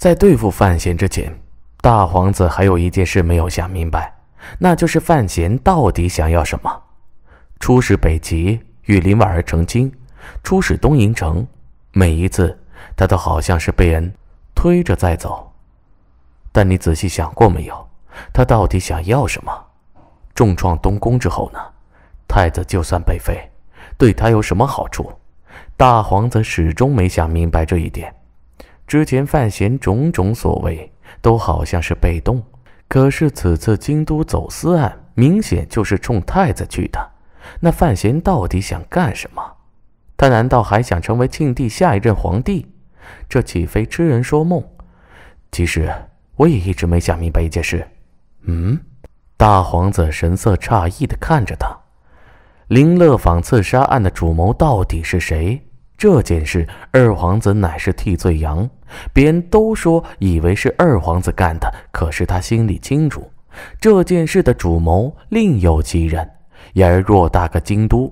在对付范闲之前，大皇子还有一件事没有想明白，那就是范闲到底想要什么。出使北齐与林婉儿成亲，出使东瀛城，每一次他都好像是被人推着在走。但你仔细想过没有，他到底想要什么？重创东宫之后呢？太子就算被废，对他有什么好处？大皇子始终没想明白这一点。之前范闲种种所为都好像是被动，可是此次京都走私案明显就是冲太子去的，那范闲到底想干什么？他难道还想成为庆帝下一任皇帝？这岂非痴人说梦？其实我也一直没想明白一件事，嗯，大皇子神色诧异的看着他，林乐坊刺杀案的主谋到底是谁？这件事，二皇子乃是替罪羊。别人都说以为是二皇子干的，可是他心里清楚，这件事的主谋另有其人。然而偌大个京都，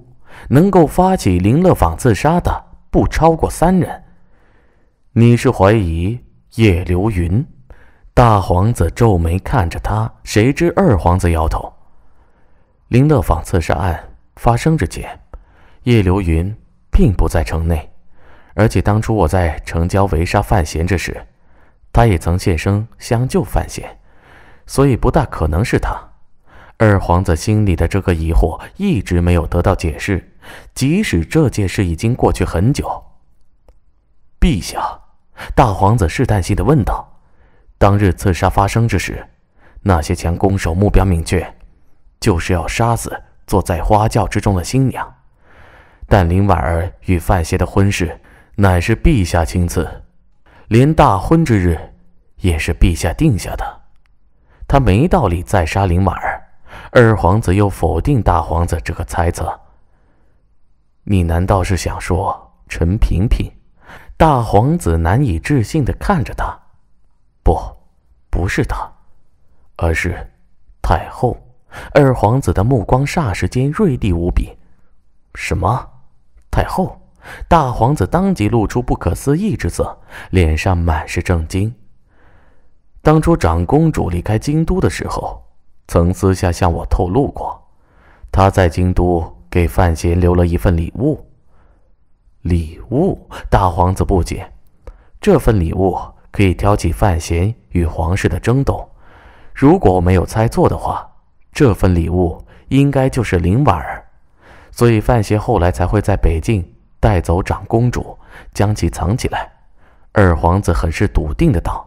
能够发起林乐坊自杀的，不超过三人。你是怀疑叶流云？大皇子皱眉看着他，谁知二皇子摇头。林乐坊刺杀案发生之前，叶流云。并不在城内，而且当初我在城郊围杀范闲之时，他也曾现身相救范闲，所以不大可能是他。二皇子心里的这个疑惑一直没有得到解释，即使这件事已经过去很久。陛下，大皇子试探性的问道：“当日刺杀发生之时，那些强攻手目标明确，就是要杀死坐在花轿之中的新娘。”但林婉儿与范闲的婚事，乃是陛下亲赐，连大婚之日也是陛下定下的，他没道理再杀林婉儿。二皇子又否定大皇子这个猜测。你难道是想说陈萍萍？大皇子难以置信的看着他，不，不是他，而是太后。二皇子的目光霎时间锐利无比。什么？太后，大皇子当即露出不可思议之色，脸上满是震惊。当初长公主离开京都的时候，曾私下向我透露过，她在京都给范闲留了一份礼物。礼物？大皇子不解。这份礼物可以挑起范闲与皇室的争斗。如果我没有猜错的话，这份礼物应该就是林婉儿。所以范闲后来才会在北境带走长公主，将其藏起来。二皇子很是笃定的道：“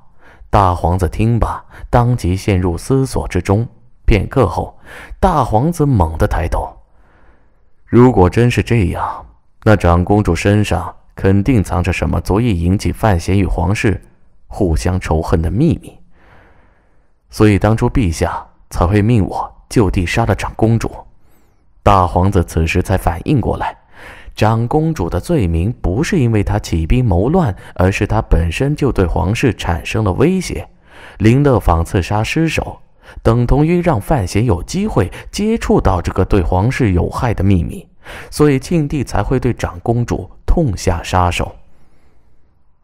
大皇子听罢，当即陷入思索之中。片刻后，大皇子猛地抬头：‘如果真是这样，那长公主身上肯定藏着什么足以引起范闲与皇室互相仇恨的秘密。’所以当初陛下才会命我就地杀了长公主。”大皇子此时才反应过来，长公主的罪名不是因为她起兵谋乱，而是她本身就对皇室产生了威胁。林乐坊刺杀失手，等同于让范闲有机会接触到这个对皇室有害的秘密，所以庆帝才会对长公主痛下杀手。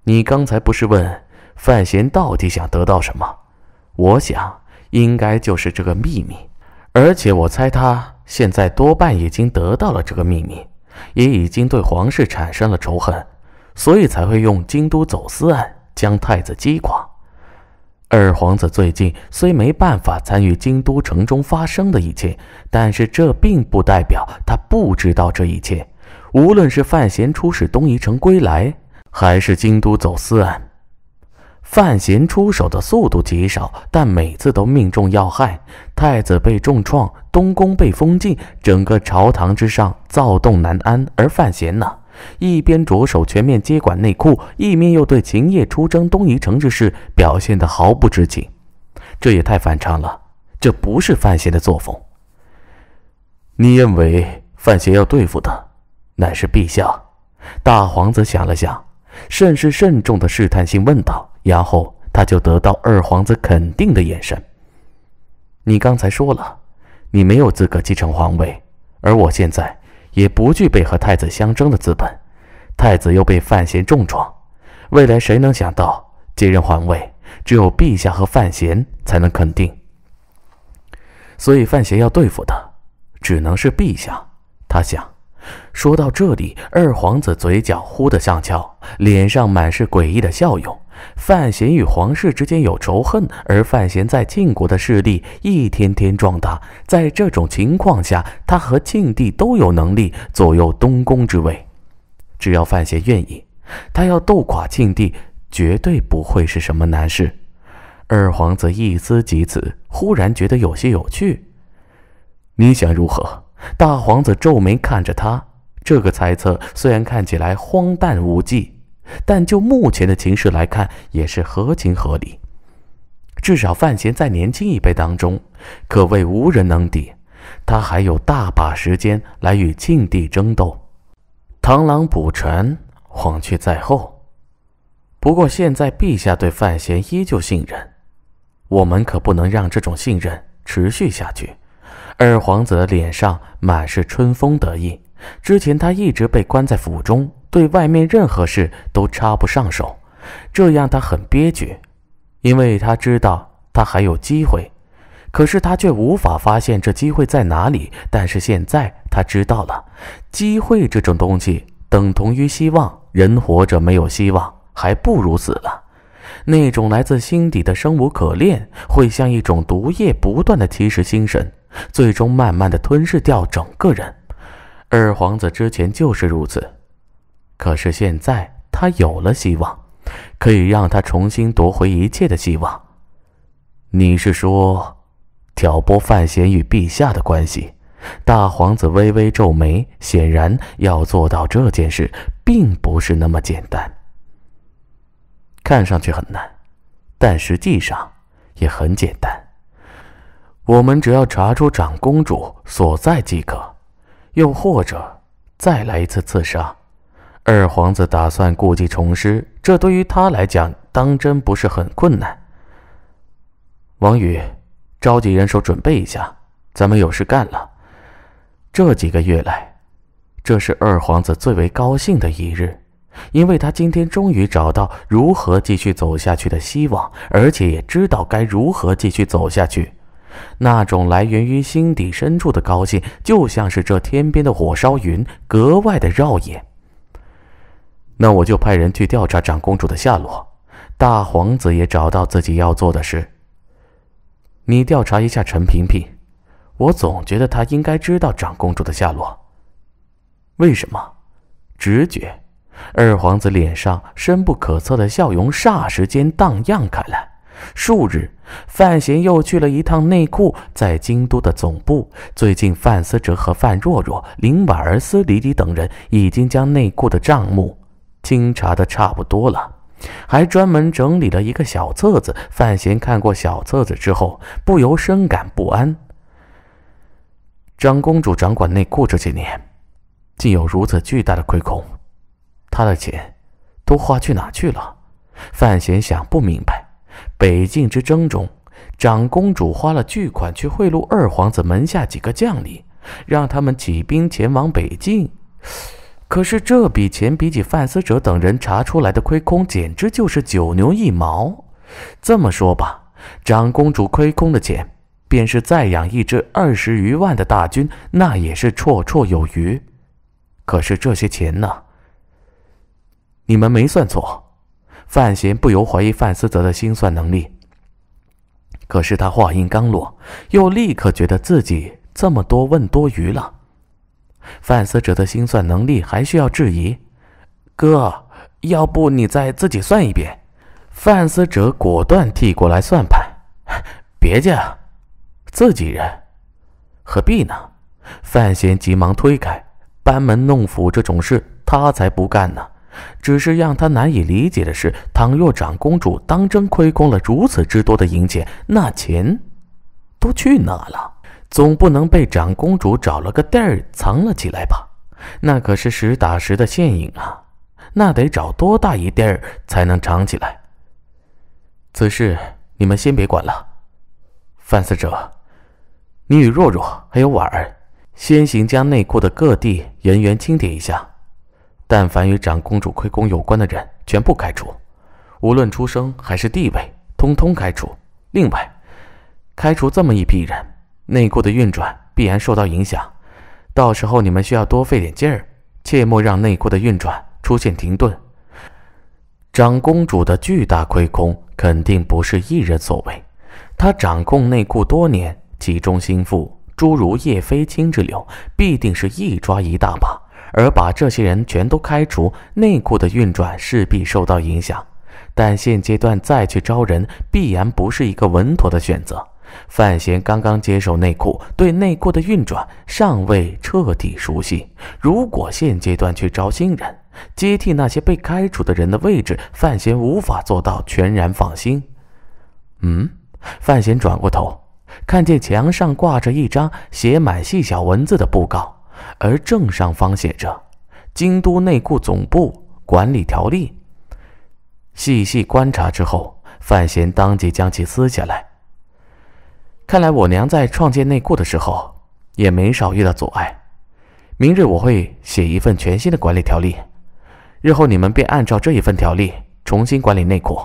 你刚才不是问范闲到底想得到什么？我想应该就是这个秘密，而且我猜他。现在多半已经得到了这个秘密，也已经对皇室产生了仇恨，所以才会用京都走私案将太子击垮。二皇子最近虽没办法参与京都城中发生的一切，但是这并不代表他不知道这一切。无论是范闲出使东夷城归来，还是京都走私案。范闲出手的速度极少，但每次都命中要害。太子被重创，东宫被封禁，整个朝堂之上躁动难安。而范闲呢，一边着手全面接管内库，一面又对秦叶出征东夷城之事表现的毫不知情，这也太反常了。这不是范闲的作风。你认为范闲要对付的，乃是陛下？大皇子想了想，甚是慎重的试探性问道。然后他就得到二皇子肯定的眼神。你刚才说了，你没有资格继承皇位，而我现在也不具备和太子相争的资本。太子又被范闲重创，未来谁能想到接任皇位？只有陛下和范闲才能肯定。所以范闲要对付的，只能是陛下。他想。说到这里，二皇子嘴角忽地上翘，脸上满是诡异的笑容。范闲与皇室之间有仇恨，而范闲在晋国的势力一天天壮大。在这种情况下，他和晋帝都有能力左右东宫之位。只要范闲愿意，他要斗垮晋帝，绝对不会是什么难事。二皇子一思及此，忽然觉得有些有趣。你想如何？大皇子皱眉看着他，这个猜测虽然看起来荒诞无稽，但就目前的情势来看，也是合情合理。至少范闲在年轻一辈当中，可谓无人能敌。他还有大把时间来与靖帝争斗，螳螂捕蝉，黄雀在后。不过现在陛下对范闲依旧信任，我们可不能让这种信任持续下去。二皇子的脸上满是春风得意。之前他一直被关在府中，对外面任何事都插不上手，这让他很憋屈。因为他知道他还有机会，可是他却无法发现这机会在哪里。但是现在他知道了，机会这种东西等同于希望。人活着没有希望，还不如死了。那种来自心底的生无可恋，会像一种毒液不断的侵蚀心神。最终，慢慢的吞噬掉整个人。二皇子之前就是如此，可是现在他有了希望，可以让他重新夺回一切的希望。你是说，挑拨范闲与陛下的关系？大皇子微微皱眉，显然要做到这件事，并不是那么简单。看上去很难，但实际上也很简单。我们只要查出长公主所在即可，又或者再来一次刺杀。二皇子打算故技重施，这对于他来讲，当真不是很困难。王宇，召集人手准备一下，咱们有事干了。这几个月来，这是二皇子最为高兴的一日，因为他今天终于找到如何继续走下去的希望，而且也知道该如何继续走下去。那种来源于心底深处的高兴，就像是这天边的火烧云，格外的耀眼。那我就派人去调查长公主的下落。大皇子也找到自己要做的事。你调查一下陈萍萍，我总觉得她应该知道长公主的下落。为什么？直觉。二皇子脸上深不可测的笑容霎时间荡漾开来。数日，范闲又去了一趟内库，在京都的总部。最近，范思哲和范若若、林婉儿、司离离等人已经将内库的账目清查的差不多了，还专门整理了一个小册子。范闲看过小册子之后，不由深感不安。张公主掌管内库这些年，竟有如此巨大的亏空，她的钱都花去哪去了？范闲想不明白。北境之争中，长公主花了巨款去贿赂二皇子门下几个将领，让他们起兵前往北境。可是这笔钱比起范思哲等人查出来的亏空，简直就是九牛一毛。这么说吧，长公主亏空的钱，便是再养一支二十余万的大军，那也是绰绰有余。可是这些钱呢？你们没算错。范闲不由怀疑范思哲的心算能力。可是他话音刚落，又立刻觉得自己这么多问多余了。范思哲的心算能力还需要质疑？哥，要不你再自己算一遍？范思哲果断递过来算盘。别介，自己人，何必呢？范闲急忙推开，班门弄斧这种事他才不干呢。只是让他难以理解的是，倘若长公主当真亏空了如此之多的银钱，那钱都去哪了？总不能被长公主找了个地儿藏了起来吧？那可是实打实的现银啊！那得找多大一地儿才能藏起来？此事你们先别管了，范思哲，你与若若还有婉儿，先行将内库的各地人员清点一下。但凡与长公主亏空有关的人，全部开除，无论出生还是地位，通通开除。另外，开除这么一批人，内库的运转必然受到影响。到时候你们需要多费点劲儿，切莫让内库的运转出现停顿。长公主的巨大亏空肯定不是一人所为，她掌控内库多年，其中心腹，诸如叶飞青之流，必定是一抓一大把。而把这些人全都开除，内裤的运转势必受到影响。但现阶段再去招人，必然不是一个稳妥的选择。范闲刚刚接手内裤，对内裤的运转尚未彻底熟悉。如果现阶段去招新人，接替那些被开除的人的位置，范闲无法做到全然放心。嗯，范闲转过头，看见墙上挂着一张写满细小文字的布告。而正上方写着“京都内库总部管理条例”。细细观察之后，范闲当即将其撕下来。看来我娘在创建内库的时候也没少遇到阻碍。明日我会写一份全新的管理条例，日后你们便按照这一份条例重新管理内库。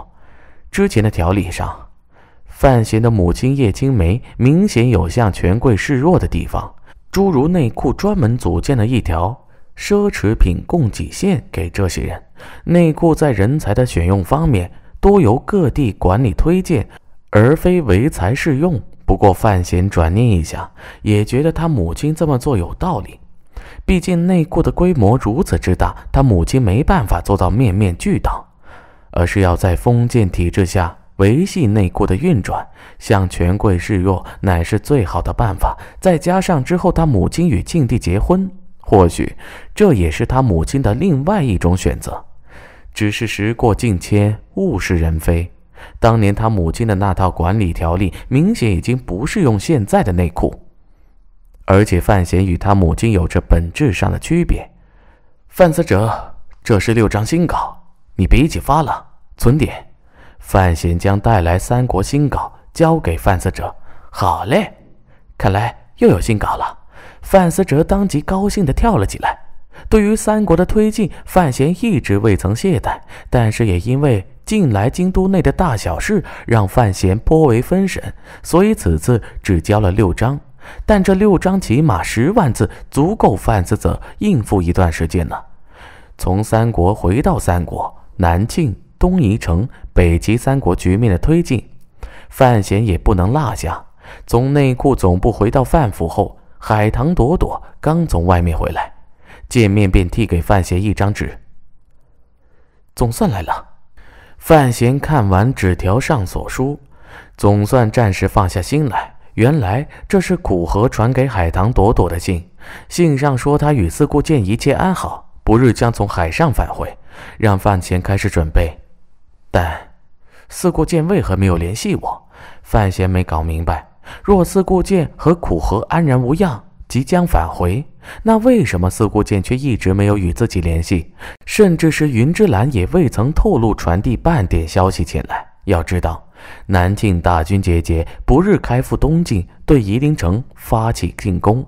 之前的条例上，范闲的母亲叶青梅明显有向权贵示弱的地方。诸如内库专门组建了一条奢侈品供给线给这些人。内库在人才的选用方面，多由各地管理推荐，而非唯才是用。不过范闲转念一想，也觉得他母亲这么做有道理。毕竟内库的规模如此之大，他母亲没办法做到面面俱到，而是要在封建体制下。维系内裤的运转，向权贵示弱，乃是最好的办法。再加上之后他母亲与庆帝结婚，或许这也是他母亲的另外一种选择。只是时过境迁，物是人非，当年他母亲的那套管理条例明显已经不适用现在的内裤。而且范闲与他母亲有着本质上的区别。范思哲，这是六张新稿，你别一起发了，存点。范闲将带来《三国》新稿交给范思哲，好嘞，看来又有新稿了。范思哲当即高兴地跳了起来。对于《三国》的推进，范闲一直未曾懈怠，但是也因为近来京都内的大小事让范闲颇为分神，所以此次只交了六章。但这六章起码十万字，足够范思哲应付一段时间了。从《三国》回到《三国》，南庆、东夷城、北极三国局面的推进，范闲也不能落下。从内库总部回到范府后，海棠朵朵刚从外面回来，见面便递给范闲一张纸。总算来了。范闲看完纸条上所书，总算暂时放下心来。原来这是古河传给海棠朵朵的信，信上说他与四顾剑一切安好，不日将从海上返回，让范闲开始准备。但，四顾剑为何没有联系我？范闲没搞明白。若四顾剑和苦荷安然无恙，即将返回，那为什么四顾剑却一直没有与自己联系？甚至是云之澜也未曾透露传递半点消息进来。要知道，南境大军节节不日开赴东境，对夷陵城发起进攻，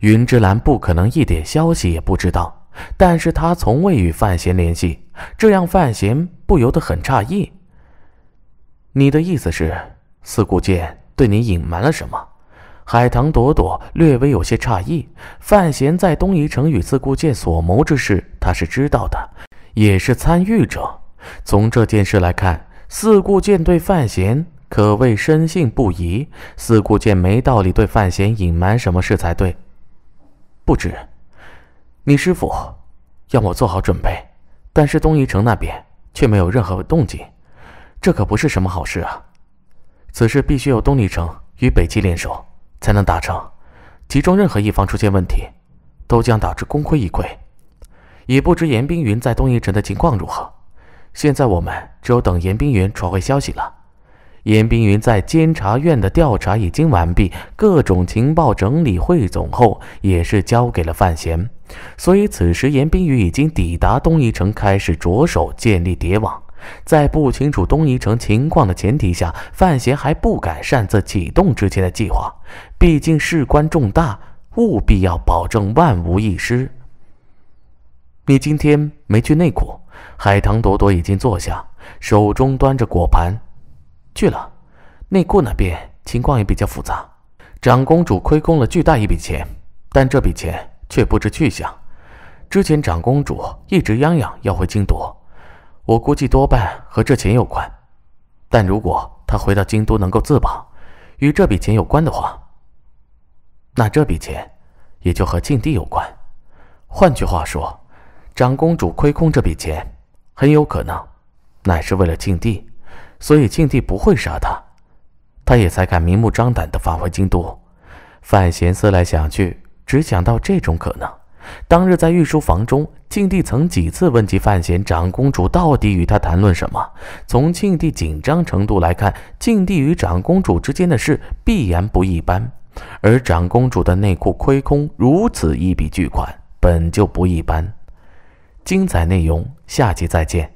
云之澜不可能一点消息也不知道。但是他从未与范闲联系，这让范闲不由得很诧异。你的意思是，四顾剑对你隐瞒了什么？海棠朵朵略微有些诧异。范闲在东夷城与四顾剑所谋之事，他是知道的，也是参与者。从这件事来看，四顾剑对范闲可谓深信不疑。四顾剑没道理对范闲隐瞒什么事才对，不止。你师傅要我做好准备，但是东夷城那边却没有任何动静，这可不是什么好事啊！此事必须由东夷城与北齐联手才能达成，其中任何一方出现问题，都将导致功亏一篑。也不知严冰云在东夷城的情况如何，现在我们只有等严冰云传回消息了。严冰云在监察院的调查已经完毕，各种情报整理汇总后，也是交给了范闲。所以此时，严冰雨已经抵达东夷城，开始着手建立蝶网。在不清楚东夷城情况的前提下，范闲还不敢擅自启动之前的计划，毕竟事关重大，务必要保证万无一失。你今天没去内库？海棠朵朵已经坐下，手中端着果盘。去了内库那边，情况也比较复杂。长公主亏空了巨大一笔钱，但这笔钱……却不知去向。之前长公主一直嚷嚷要回京都，我估计多半和这钱有关。但如果她回到京都能够自保，与这笔钱有关的话，那这笔钱也就和禁地有关。换句话说，长公主亏空这笔钱，很有可能乃是为了禁地，所以禁地不会杀她，她也才敢明目张胆的返回京都。范闲思来想去。只想到这种可能。当日在御书房中，庆帝曾几次问及范闲，长公主到底与他谈论什么？从庆帝紧张程度来看，庆帝与长公主之间的事必然不一般。而长公主的内库亏空如此一笔巨款，本就不一般。精彩内容，下集再见。